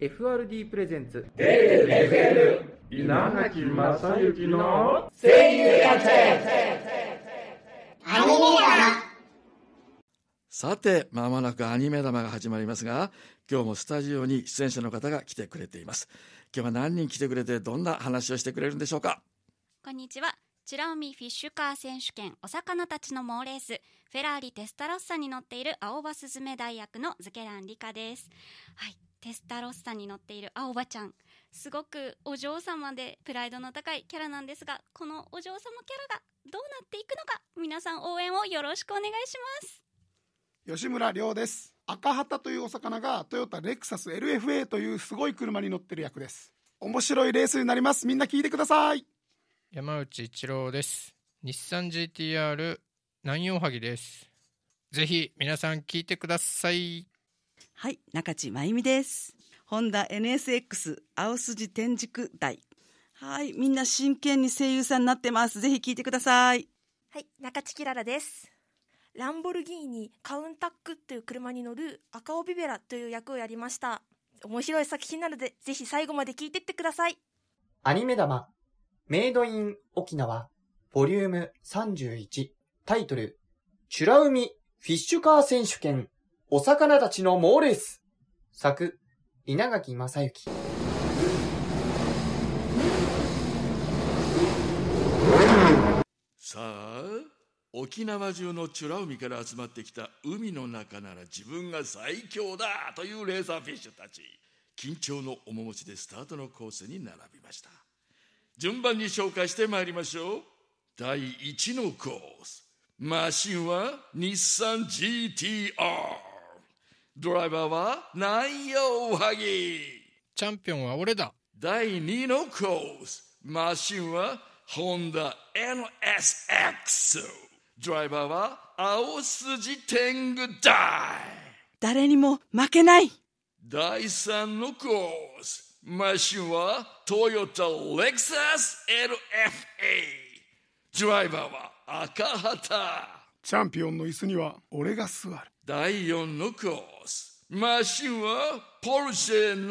FRD プレゼンツデ FM 稲垣正幸の声優やつアニメ玉さてまもなくアニメ玉が始まりますが今日もスタジオに出演者の方が来てくれています今日は何人来てくれてどんな話をしてくれるんでしょうかこんにちはチラウミフィッシュカー選手権お魚たちの猛レースフェラーリテスタロッサに乗っている青葉スズメ大役のズケラン理香ですはいテスタロッサに乗っている青葉ちゃん。すごくお嬢様でプライドの高いキャラなんですが、このお嬢様キャラがどうなっていくのか、皆さん応援をよろしくお願いします。吉村亮です。赤旗というお魚がトヨタレクサス LFA というすごい車に乗ってる役です。面白いレースになります。みんな聞いてください。山内一郎です。日産 GTR 南洋萩です。ぜひ皆さん聞いてください。はい中地真由美ですホンダ NSX 青筋天竺台はいみんな真剣に声優さんになってますぜひ聞いてくださいはい中地きららですランボルギーニカウンタックという車に乗る赤帯ビベラという役をやりました面白い作品なのでぜひ最後まで聞いてってくださいアニメ玉メイドイン沖縄ボリューム31タイトルチュラ海フィッシュカー選手権お魚たちの猛レース。作、稲垣正幸。さあ、沖縄中の美ら海から集まってきた海の中なら自分が最強だというレーザーフィッシュたち。緊張の面持ちでスタートのコースに並びました。順番に紹介してまいりましょう。第1のコース。マシンは日産 GTR。ドライバーは、南洋おはぎ。チャンピオンは俺だ。第2のコース。マシンは、ホンダ NSX。ドライバーは、青筋天狗だ。誰にも負けない。第3のコース。マシンは、トヨタレクサス LFA。ドライバーは、赤旗。チャンピオンの椅子には、俺が座る。第4のコース。マシンはポルシェ911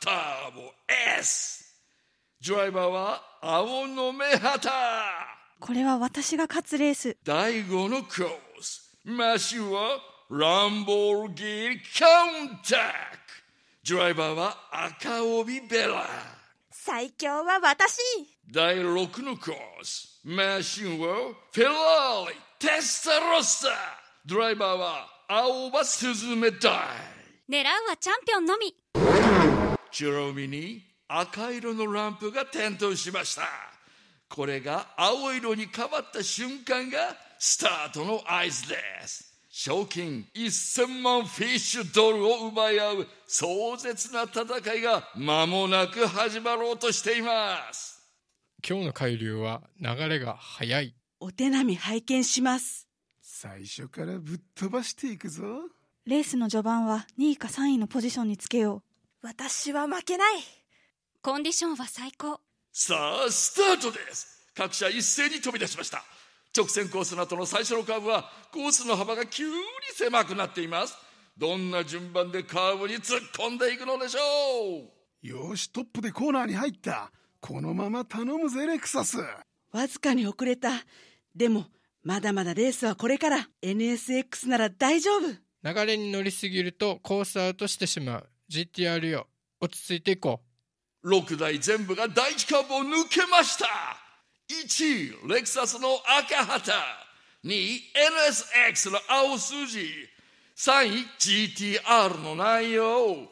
ターボ S。ドライバーは青の目旗。これは私が勝つレース。第5のコース。マシンはランボルギーカウンタック。ドライバーは赤帯ベラ。最強は私第6のコース。マシンはフェラーリテスタロッサ。ドライバーは青葉スズメだい狙うはチャンピオンのみチュロミに赤色のランプが点灯しましたこれが青色に変わった瞬間がスタートの合図です賞金1000万フィッシュドルを奪い合う壮絶な戦いが間もなく始まろうとしています今日の海流は流れが速いお手並み拝見します最初からぶっ飛ばしていくぞレースの序盤は2位か3位のポジションにつけよう私は負けないコンディションは最高さあスタートです各社一斉に飛び出しました直線コースの後の最初のカーブはコースの幅が急に狭くなっていますどんな順番でカーブに突っ込んでいくのでしょうよしトップでコーナーに入ったこのまま頼むぜレクサスわずかに遅れたでもまだまだレースはこれから NSX なら大丈夫流れに乗りすぎるとコースアウトしてしまう GTR よ落ち着いていこう6台全部が第一カーブを抜けました1レクサスの赤旗2位 NSX の青筋3位 GTR の内容4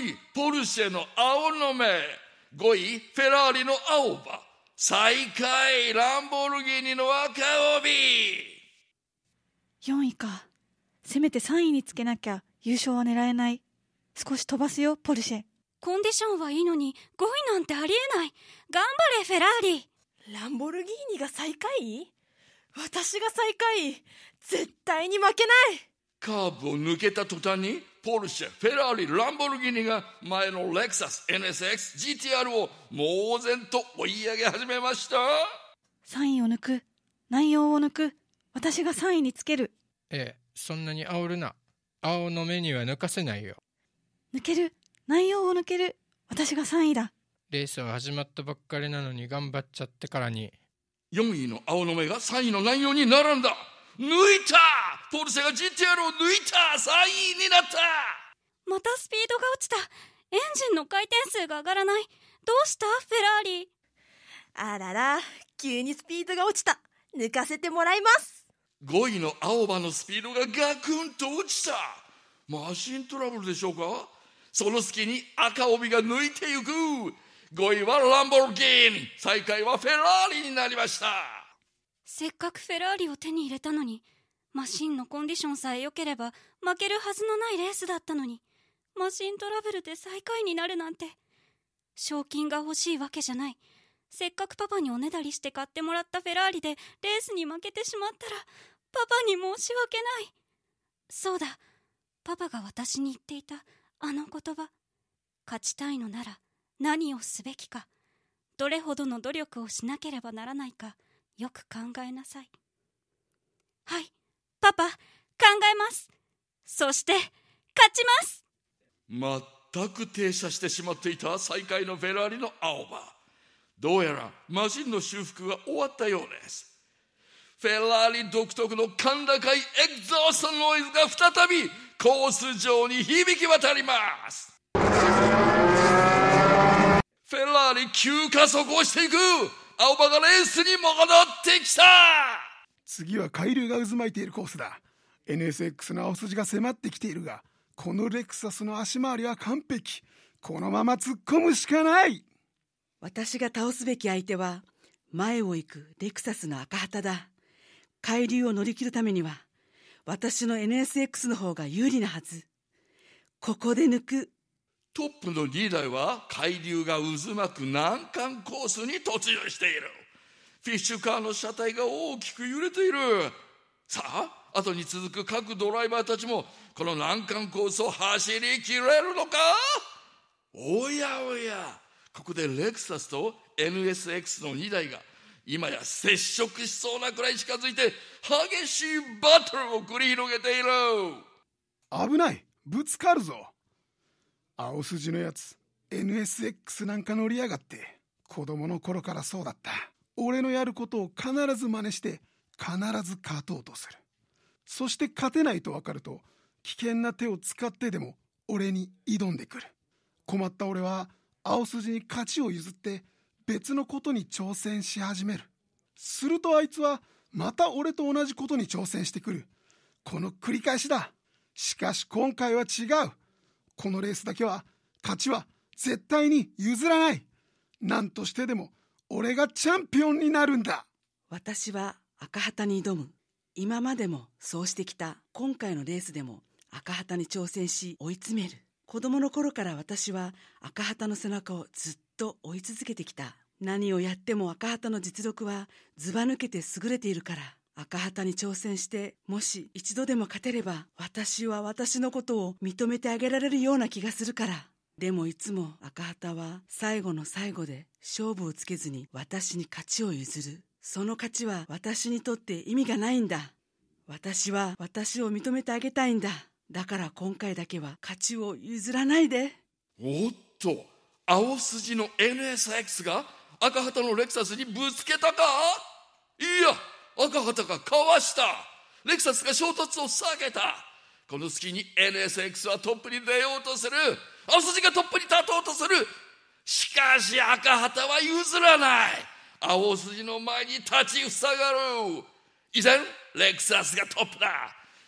位ポルシェの青の目5位フェラーリの青葉最下位ランボルギーニの若帯4位かせめて3位につけなきゃ優勝は狙えない少し飛ばすよポルシェコンディションはいいのに5位なんてありえない頑張れフェラーリランボルギーニが最下位私が最下位絶対に負けないカーブを抜けた途端にポルシェ、フェラーリ、ランボルギーニが前のレクサス、NSX、GTR を猛然と追い上げ始めました。3位を抜く、内容を抜く、私が3位につける。ええ、そんなに煽るな。青の目には抜かせないよ。抜ける、内容を抜ける、私が3位だ。レースは始まったばっかりなのに頑張っちゃってからに。4位の青の目が3位の内容に並んだ抜いたポルシェが GTR を抜いた !3 位になったまたスピードが落ちたエンジンの回転数が上がらないどうしたフェラーリあらら急にスピードが落ちた抜かせてもらいます5位の青葉のスピードがガクンと落ちたマシントラブルでしょうかその隙に赤帯が抜いてゆく5位はランボルギーニ最下位はフェラーリになりましたせっかくフェラーリを手に入れたのにマシンのコンディションさえ良ければ負けるはずのないレースだったのにマシントラブルで最下位になるなんて賞金が欲しいわけじゃないせっかくパパにおねだりして買ってもらったフェラーリでレースに負けてしまったらパパに申し訳ないそうだパパが私に言っていたあの言葉勝ちたいのなら何をすべきかどれほどの努力をしなければならないかよく考えなさいはいパパ、考えます。そして、勝ちます全く停車してしまっていた最下位のフェラーリの青葉。どうやらマシンの修復が終わったようです。フェラーリ独特の甲高いエクゾーストノイズが再びコース上に響き渡りますフェラーリ急加速をしていく青葉がレースに戻ってきた次は海流が渦巻いているコースだ NSX の青筋が迫ってきているがこのレクサスの足回りは完璧このまま突っ込むしかない私が倒すべき相手は前を行くレクサスの赤旗だ海流を乗り切るためには私の NSX の方が有利なはずここで抜くトップのリーダーは海流が渦巻く難関コースに突入しているフィッシュカーの車体が大きく揺れているさあ後に続く各ドライバーたちもこの難関コースを走りきれるのかおやおやここでレクサスと NSX の2台が今や接触しそうなくらい近づいて激しいバトルを繰り広げている危ないぶつかるぞ青筋のやつ NSX なんか乗りやがって子供の頃からそうだった俺のやることを必ず真似して必ず勝とうとするそして勝てないと分かると危険な手を使ってでも俺に挑んでくる困った俺は青筋に勝ちを譲って別のことに挑戦し始めるするとあいつはまた俺と同じことに挑戦してくるこの繰り返しだしかし今回は違うこのレースだけは勝ちは絶対に譲らない何としてでも俺がチャンピオンになるんだ私は赤旗に挑む今までもそうしてきた今回のレースでも赤旗に挑戦し追い詰める子供の頃から私は赤旗の背中をずっと追い続けてきた何をやっても赤旗の実力はずば抜けて優れているから赤旗に挑戦してもし一度でも勝てれば私は私のことを認めてあげられるような気がするからでもいつも赤旗は最後の最後で勝負をつけずに私に勝ちを譲る。その勝ちは私にとって意味がないんだ。私は私を認めてあげたいんだ。だから今回だけは勝ちを譲らないで。おっと、青筋の NSX が赤旗のレクサスにぶつけたかいや、赤旗がかわした。レクサスが衝突を避けた。この隙に NSX はトップに出ようとする。青筋がトップに立とうとするしかし赤旗は譲らない青筋の前に立ち塞がる以前レクサスがトップだ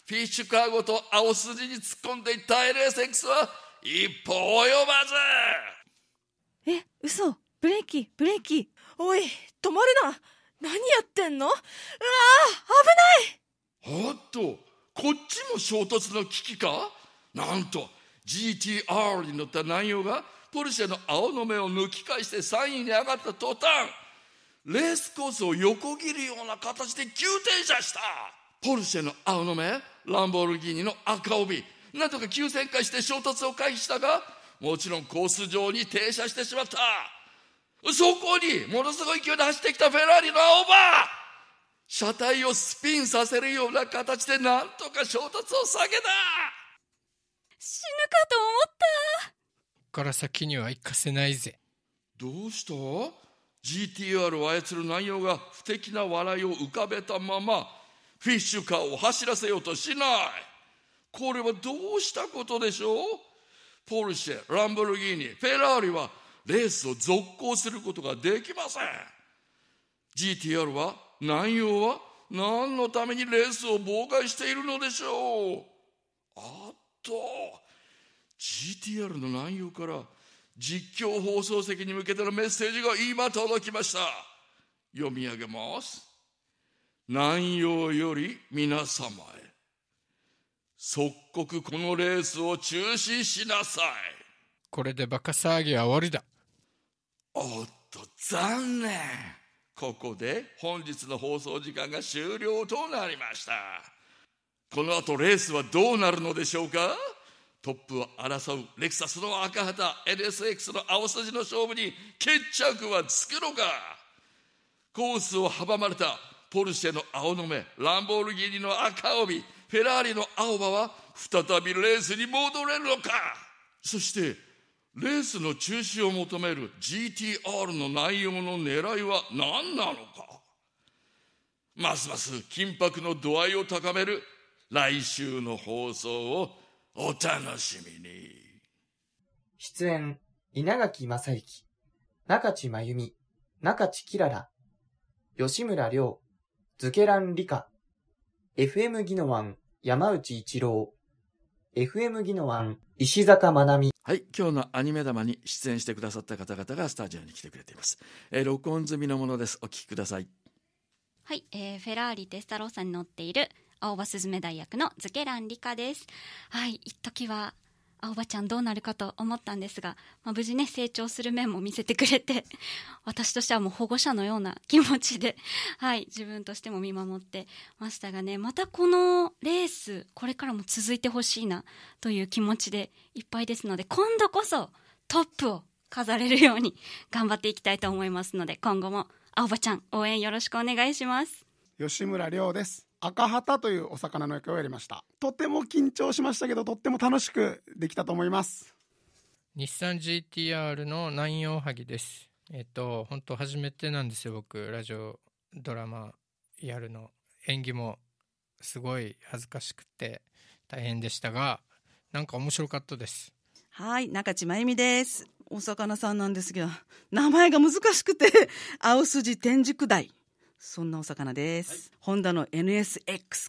フィッシュカーゴと青筋に突っ込んでいった LSX は一歩及ばずえ嘘ブレーキブレーキおい止まるな何やってんのうわ危ないおっとこっちも衝突の危機かなんと GTR に乗った内容がポルシェの青の目を抜き返して3位に上がった途端レースコースを横切るような形で急停車したポルシェの青の目ランボルギーニの赤帯なんとか急旋回して衝突を回避したがもちろんコース上に停車してしまったそこにものすごい勢いで走ってきたフェラーリの青葉車体をスピンさせるような形でなんとか衝突を避けた死ぬかと思ったここから先には行かせないぜどうした ?GTR を操る内容が不敵な笑いを浮かべたままフィッシュカーを走らせようとしないこれはどうしたことでしょうポルシェランボルギーニフェラーリはレースを続行することができません GTR は内容は何のためにレースを妨害しているのでしょうと GTR の内容から実況放送席に向けてのメッセージが今届きました読み上げます内容より皆様へ即刻このレースを中止しなさいこれでバカ騒ぎは終わりだおっと残念ここで本日の放送時間が終了となりましたこの後レースはどうなるのでしょうかトップを争うレクサスの赤旗 n s x の青筋の勝負に決着はつくのかコースを阻まれたポルシェの青の目ランボルギーニの赤帯フェラーリの青葉は再びレースに戻れるのかそしてレースの中止を求める GTR の内容の狙いは何なのかますます緊迫の度合いを高める来週の放送をお楽しみに。出演、稲垣正幸、中地真由美、中地きらら、吉村亮、ズケラン理科、FM ギノワン、山内一郎、FM ギノワン、石坂まなみ。はい、今日のアニメ玉に出演してくださった方々がスタジオに来てくれています。えー、録音済みのものです。お聞きください。はい、えー、フェラーリテスタローサに乗っている青葉すずめ大役のズケラン理香です。はい、一時は青葉ちゃんどうなるかと思ったんですが、まあ、無事ね、成長する面も見せてくれて、私としてはもう保護者のような気持ちで、はい、自分としても見守ってましたがね、またこのレース、これからも続いてほしいなという気持ちでいっぱいですので、今度こそトップを飾れるように頑張っていきたいと思いますので、今後も青葉ちゃん応援よろしくお願いします。吉村亮です。赤旗というお魚の役をやりましたとても緊張しましたけどとっても楽しくできたと思います日産 GTR の南洋萩ですえっと本当初めてなんですよ僕ラジオドラマやるの演技もすごい恥ずかしくて大変でしたがなんか面白かったですはい中地真由美ですお魚さんなんですけど名前が難しくて青筋天竺台そんなお魚です、はい、ホンダの NSX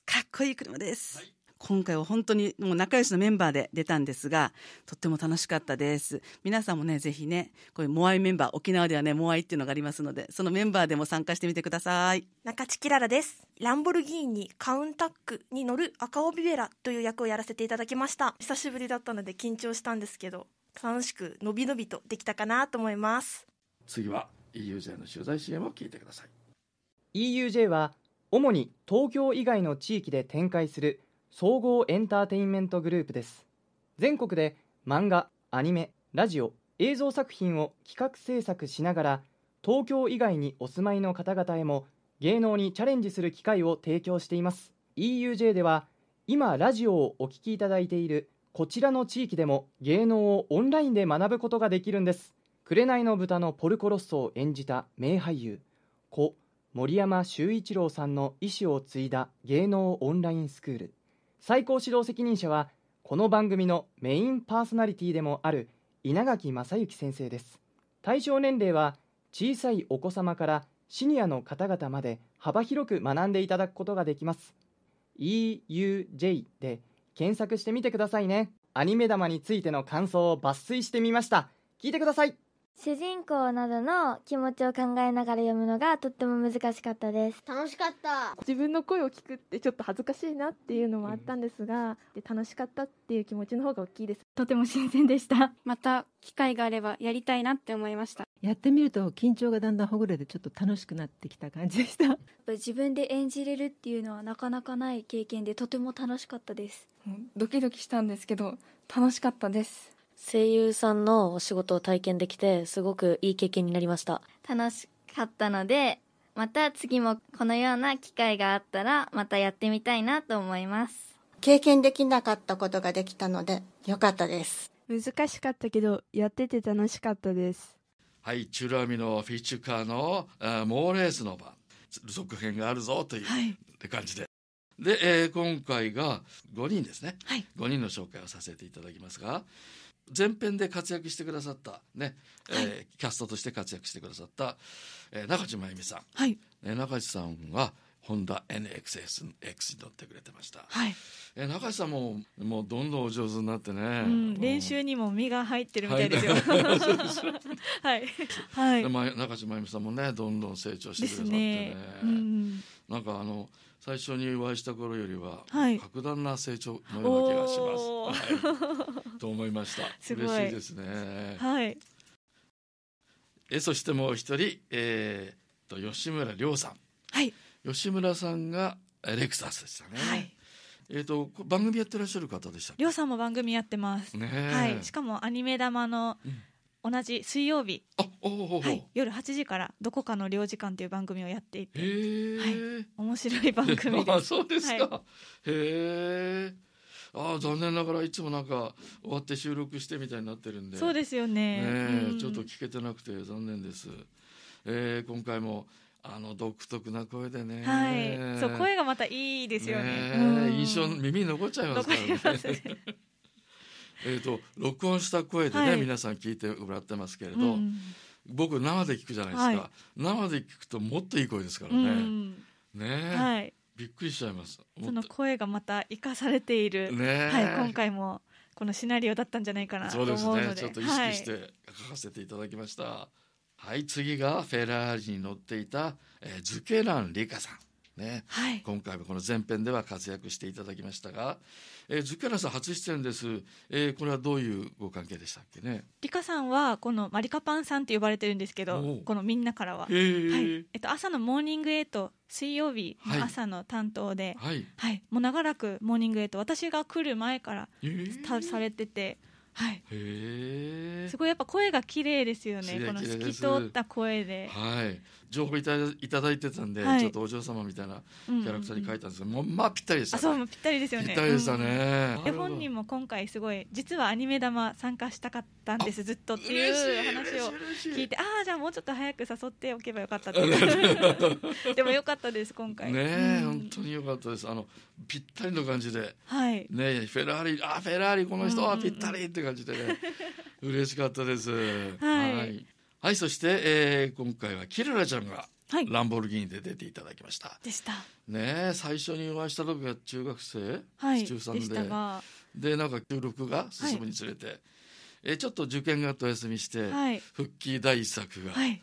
かっこいい車です、はい今回は本当にもう仲良しのメンバーで出たんですがとっても楽しかったです皆さんもねぜひねこういうモアイメンバー沖縄ではねモアイっていうのがありますのでそのメンバーでも参加してみてください中地キララですランボルギーニにカウンタックに乗る赤帯ベラという役をやらせていただきました久しぶりだったので緊張したんですけど楽しくのびのびとできたかなと思います次は EU 勢の取材 CM を聞いてください EUJ は主に東京以外の地域で展開する総合エンターテインメントグループです全国で漫画アニメラジオ映像作品を企画制作しながら東京以外にお住まいの方々へも芸能にチャレンジする機会を提供しています EUJ では今ラジオをお聴きいただいているこちらの地域でも芸能をオンラインで学ぶことができるんです紅の豚のポルコロッソを演じた名俳優森山修一郎さんの意思を継いだ芸能オンラインスクール最高指導責任者はこの番組のメインパーソナリティでもある稲垣正幸先生です対象年齢は小さいお子様からシニアの方々まで幅広く学んでいただくことができます EUJ で検索してみてくださいねアニメ玉についての感想を抜粋してみました聞いてください主人公などの気持ちを考えながら読むのがとっても難しかったです楽しかった自分の声を聞くってちょっと恥ずかしいなっていうのもあったんですが、うん、楽しかったっていう気持ちの方が大きいですとても新鮮でした また機会があればやりたいなって思いましたやってみると緊張がだんだんほぐれてちょっと楽しくなってきた感じでしたやっぱ自分で演じれるっていうのはなかなかない経験でとても楽しかったですドキドキしたんですけど楽しかったです声優さんのお仕事を体験できてすごくいい経験になりました楽しかったのでまた次もこのような機会があったらまたやってみたいなと思います経験できなかったことができたのでよかったです難しかったけどやってて楽しかったですはいチュラミのフィッチュカーのー猛レースの番続編があるぞという、はい、って感じでで、えー、今回が5人ですね、はい、5人の紹介をさせていただきますが前編で活躍してくださった、ねはい、えー、キャストとして活躍してくださった、えー、中地真由美さん、はい、えね、中地さんはホンダ NXX に乗ってくれてました、はい、え中橋さんももうどんどんお上手になってね、うん、練習にも身が入ってるみたいですよ、はい、はい、で、まあ、中島真由美さんもねどんどん成長してくださってね、ねうん、なんかあの最初にお会いした頃よりは、はい、格段な成長のような気がします。はい、と思いました。嬉しいですね。はい。えそしてもう一人、えー、と吉村亮さん。はい。吉村さんがレクサスでしたね。はいえっ、ー、と番組やってらっしゃる方でした。りょうさんも番組やってます。ね、はい。しかもアニメ玉の、うん、同じ水曜日、あおはい、夜8時からどこかの領事館という番組をやっていて、はい、面白い番組です。あそうですか。はい、へえ。あ残念ながらいつもなんか終わって収録してみたいになってるんでそうですよね、ねうん、ちょっと聞けてなくて残念です、えー、今回もあの独特な声でね。はい。そう声がまたいいですよね。ね印象耳に残っちゃいますからね。えっと録音した声でね、はい、皆さん聞いてもらってますけれど、うん、僕生で聞くじゃないですか、はい、生で聞くともっといい声ですからね。うん、ね、はい、びっくりしちゃいます。その声がまた生かされている。ね、はい今回もこのシナリオだったんじゃないかなと思うので。そうですね。ちょっと意識して書かせていただきました。はい次がフェラーリに乗っていた、えー、ズケラン・リカさんね、はい、今回もこの前編では活躍していただきましたが、えー、ズケラさん初出演です、えー、これはどういうご関係でしたっけねリカさんはこのマリカパンさんって呼ばれてるんですけどこのみんなからは、はいえっと、朝のモーニングエイト水曜日の朝の担当で、はい、はい、もう長らくモーニングエイト私が来る前からされてて。えーはい、へすごいやっぱ声が綺麗ですよねこの透き通った声で、はい、情報いただいてたんで、はい、ちょっとお嬢様みたいなキャラクターに書いたんですけど、うんうんまあぴったりでした、ね、そうぴったりですよねぴったりでしたね、うん、本人も今回すごい実はアニメ玉参加したかったんですずっとっていう話を聞いてああじゃあもうちょっと早く誘っておけばよかった でもよかったです今回ね、うん、本当によかったですあのぴったりの感じで、はい、ねフェラーリあフェラーリこの人はぴったりって感じでね、う 嬉しかったですはい、はいはいそして、えー、今回はキララちゃんがランボルギーニで出ていただきました。でした。ね最初にお会いした時が中学生、はい、中三ででなんか協力が進むにつれて、はい、えちょっと受験がお休みして、はい、復帰第一作が。はい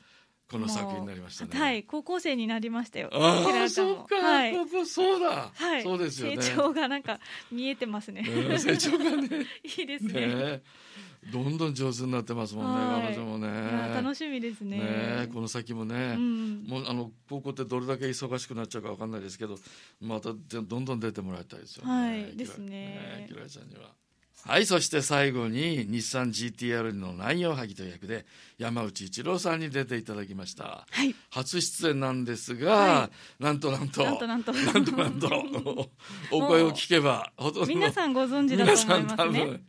この作品になりましたね。はい、高校生になりましたよ。ああ、そうか、はい、そうだ、はい、そうですよね。成長がなんか見えてますね。成長がね、いいですね。ねどんどん上手になってますもんね、彼女もね。楽しみですね。ねこの先もね、うん、もうあの高校ってどれだけ忙しくなっちゃうかわかんないですけど、またどんどん出てもらいたいですよね。はい、ですね。ねキラちゃんには。はい、そして最後に日産 GTR の内容萩という役で山内一郎さんに出ていただきました、はい、初出演なんですが、はい、なんとなんとなんとなんとなんと お声を聞けばほとんど皆さんご存知だと思いますね皆さん多分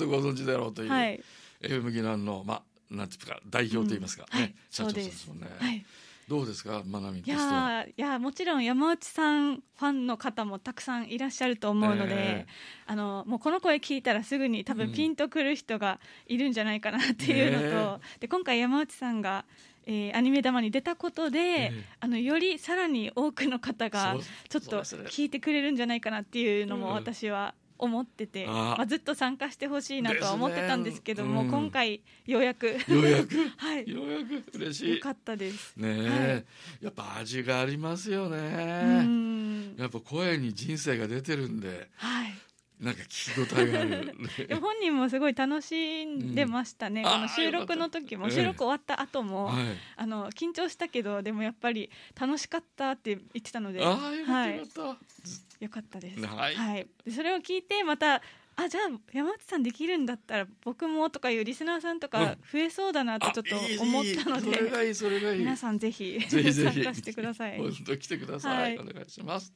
100%ご存知だろうという、はい、FM 技能のまあなんていうか代表といいますか、ね、うんはい、社長さんですもんね。はいどうですか、まなみいやいやもちろん山内さんファンの方もたくさんいらっしゃると思うので、えー、あのもうこの声聞いたらすぐに多分ピンとくる人がいるんじゃないかなっていうのと、うんえー、で今回山内さんがえー、アニメ玉に出たことで、えー、あのよりさらに多くの方がちょっと聞いてくれるんじゃないかなっていうのも私は思っててまあ、ずっと参加してほしいなとは思ってたんですけども、ねうん、今回ようやくようやく、はい、ようやく嬉しいよかったですね、はい、やっぱ味がありますよねやっぱ声に人生が出てるんで、はい、なんか聞き応えがある、ね、本人もすごい楽しんでましたね、うん、この収録の時も収録終わった後も、えあの緊張したけどでもやっぱり楽しかったって言ってたのであよかった、はい、よかったです、はい、はい、それを聞いてまたあじゃあ山内さんできるんだったら僕もとかいうリスナーさんとか増えそうだなとちょっと思ったので、皆さんぜひ参加してください。来てください、はい、お願いします。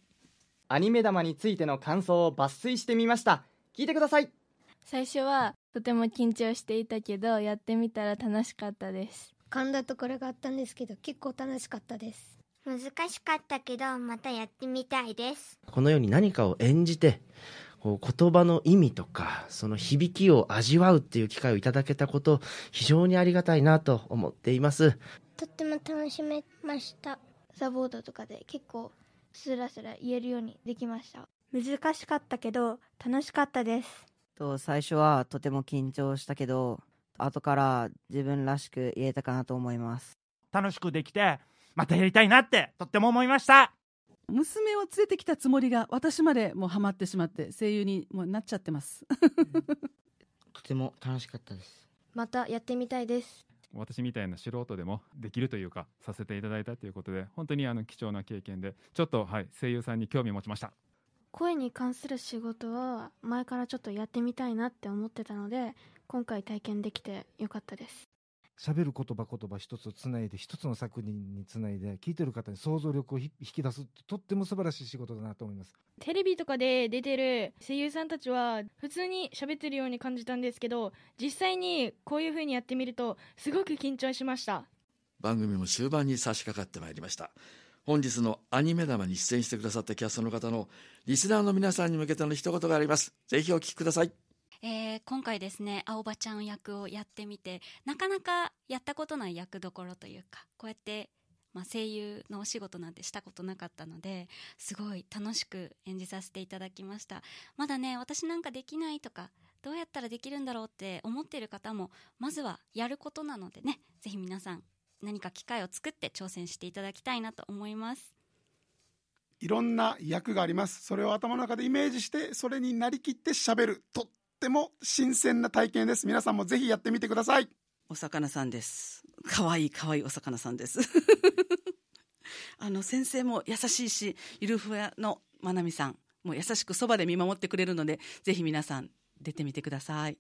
アニメ玉についての感想を抜粋してみました聞いてください最初はとても緊張していたけどやってみたら楽しかったですん田ところがあったんですけど結構楽しかったです難しかったけどまたやってみたいですこのように何かを演じてこう言葉の意味とかその響きを味わうっていう機会をいただけたこと非常にありがたいなと思っていますとっても楽しめましたサポートとかで結構スラスラ言えるようにできました難しかったけど楽しかったですと最初はとても緊張したけど後から自分らしく言えたかなと思います楽しくできてまたやりたいなってとっても思いました娘を連れてきたつもりが私までもうハマってしまって声優にもなっちゃってますとても楽しかったですまたやってみたいです私みたいな素人でもできるというかさせていただいたということで本当にあの貴重な経験でちょっと、はい、声優さんに興味を持ちました声に関する仕事は前からちょっとやってみたいなって思ってたので今回体験できてよかったです喋る言葉言葉一つつないで一つの作品につないで聞いてる方に想像力を引き出すってとっても素晴らしい仕事だなと思いますテレビとかで出てる声優さんたちは普通に喋ってるように感じたんですけど実際にこういうふうにやってみるとすごく緊張しました番組も終盤に差し掛かってまいりました本日のアニメ玉に出演してくださったキャストの方のリスナーの皆さんに向けての一言がありますぜひお聞きくださいえー、今回ですね青葉ちゃん役をやってみてなかなかやったことない役どころというかこうやってまあ、声優のお仕事なんてしたことなかったのですごい楽しく演じさせていただきましたまだね私なんかできないとかどうやったらできるんだろうって思っている方もまずはやることなのでねぜひ皆さん何か機会を作って挑戦していただきたいなと思いますいろんな役がありますそれを頭の中でイメージしてそれになりきってしゃべるとっっても新鮮な体験です皆さんもぜひやってみてくださいお魚さんです可愛い可愛いお魚さんです あの先生も優しいしゆるふやのまなみさんもう優しくそばで見守ってくれるのでぜひ皆さん出てみてください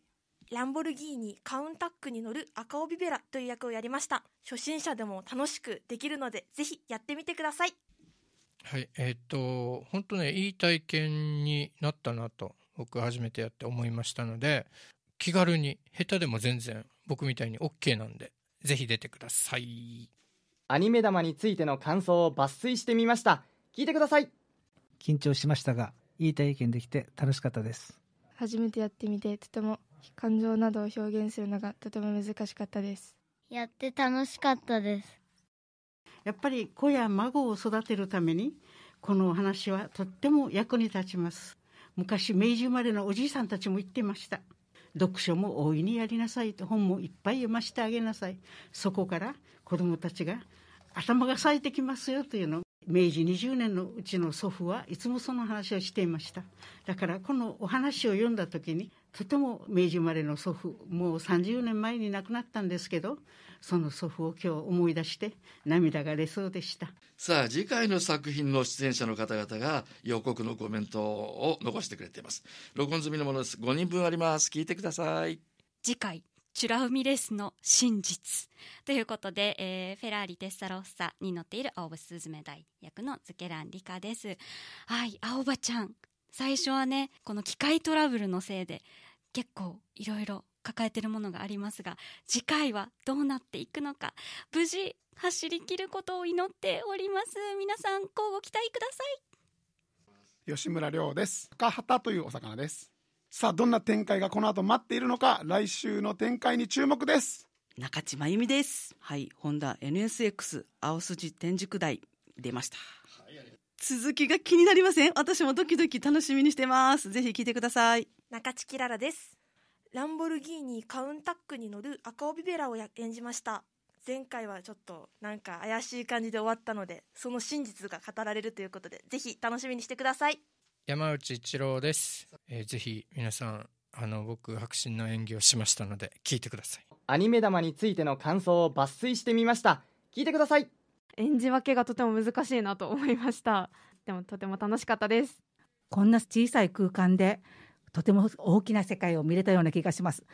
ランボルギーニカウンタックに乗る赤帯ベラという役をやりました初心者でも楽しくできるのでぜひやってみてくださいはいえー、っと本当ねいい体験になったなと僕初めてやって思いましたので気軽に下手でも全然僕みたいに OK なんでぜひ出てくださいアニメ玉についての感想を抜粋してみました聞いてください緊張しましたがいい体験できて楽しかったです初めてやってみてとても感情などを表現するのがとても難しかったですやって楽しかったですやっぱり子や孫を育てるためにこのお話はとっても役に立ちます昔明治生まれのおじいさんたちも言ってました読書も大いにやりなさいと本もいっぱい読ませてあげなさいそこから子どもたちが頭が咲いてきますよというの明治20年のうちの祖父はいつもその話をしていましただからこのお話を読んだ時にとても明治生まれの祖父もう30年前に亡くなったんですけどその祖父を今日思い出して涙が出そうでしたさあ次回の作品の出演者の方々が予告のコメントを残してくれています録音済みのものです5人分あります聞いてください次回チュラウミレースの真実ということで、えー、フェラーリ・テッサロッサに乗っている青葉スズメ大役のズケラン・リカですはい青葉ちゃん最初はねこの機械トラブルのせいで結構いろいろ抱えているものがありますが次回はどうなっていくのか無事走り切ることを祈っております皆さんご期待ください吉村亮です深畑というお魚ですさあどんな展開がこの後待っているのか来週の展開に注目です中島由美ですはいホンダ NSX 青筋天竺台出ました、はい、続きが気になりません私もドキドキ楽しみにしてますぜひ聞いてください中地きららですランボルギーニカウンタックに乗る赤帯ベラを演じました前回はちょっとなんか怪しい感じで終わったのでその真実が語られるということでぜひ楽しみにしてください山内一郎です、えー、ぜひ皆さんあの僕迫真の演技をしましたので聞いてくださいアニメ玉についての感想を抜粋してみました聞いてください演じ分けがとても難しいなと思いましたでもとても楽しかったですこんな小さい空間でとても大きな世界を見れたような気がします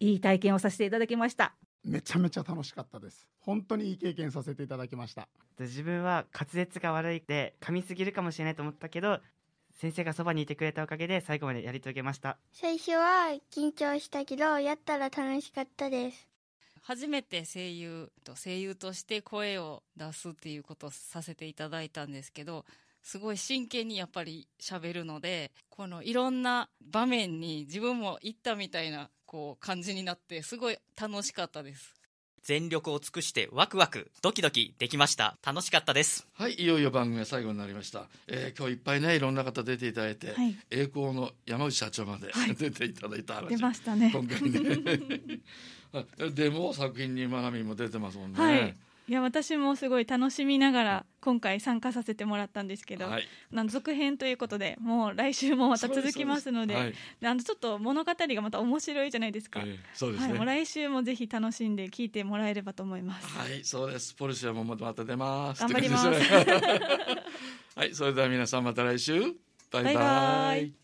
いい体験をさせていただきましためちゃめちゃ楽しかったです本当にいい経験させていただきました自分は滑舌が悪いで噛みすぎるかもしれないと思ったけど先生がそばにいてくれたおかげで最後までやり遂げました最初は緊張したけどやったら楽しかったです初めて声優と声優として声を出すっていうことをさせていただいたんですけどすごい真剣にやっぱり喋るので、このいろんな場面に自分も行ったみたいな、こう、感じになって、すごい楽しかったです。全力を尽くしてワクワクドキドキできました楽しかったですはいいよいよ番組は最後になりました、えー、今日いっぱいねいろんな方出ていただいて、はい、栄光の山内社長まで、はい、出ていただいた話出ましたね今回ねでも 作品に学びも出てますもんね、はいいや私もすごい楽しみながら今回参加させてもらったんですけど、はい、続編ということでもう来週もまた続きますので、はい、あちょっと物語がまた面白いじゃないですか、はい、もう来週もぜひ楽しんで聞いてもらえればと思いますはいそうですポルシアもまた出ます頑張りますはいそれでは皆さんまた来週バイバイバイバ